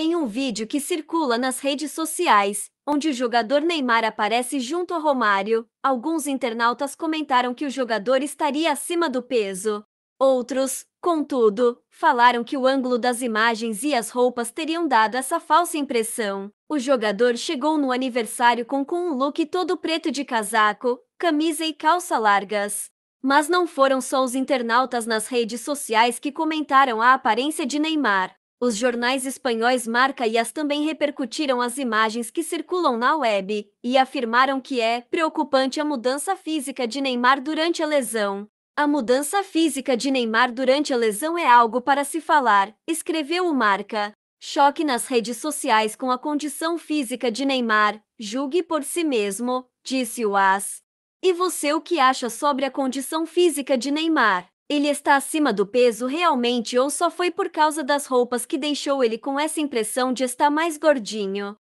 Em um vídeo que circula nas redes sociais, onde o jogador Neymar aparece junto a Romário, alguns internautas comentaram que o jogador estaria acima do peso. Outros, contudo, falaram que o ângulo das imagens e as roupas teriam dado essa falsa impressão. O jogador chegou no aniversário com, com um look todo preto de casaco, camisa e calça largas. Mas não foram só os internautas nas redes sociais que comentaram a aparência de Neymar. Os jornais espanhóis Marca e As também repercutiram as imagens que circulam na web e afirmaram que é preocupante a mudança física de Neymar durante a lesão. A mudança física de Neymar durante a lesão é algo para se falar, escreveu o Marca. Choque nas redes sociais com a condição física de Neymar, julgue por si mesmo, disse o As. E você o que acha sobre a condição física de Neymar? Ele está acima do peso realmente ou só foi por causa das roupas que deixou ele com essa impressão de estar mais gordinho?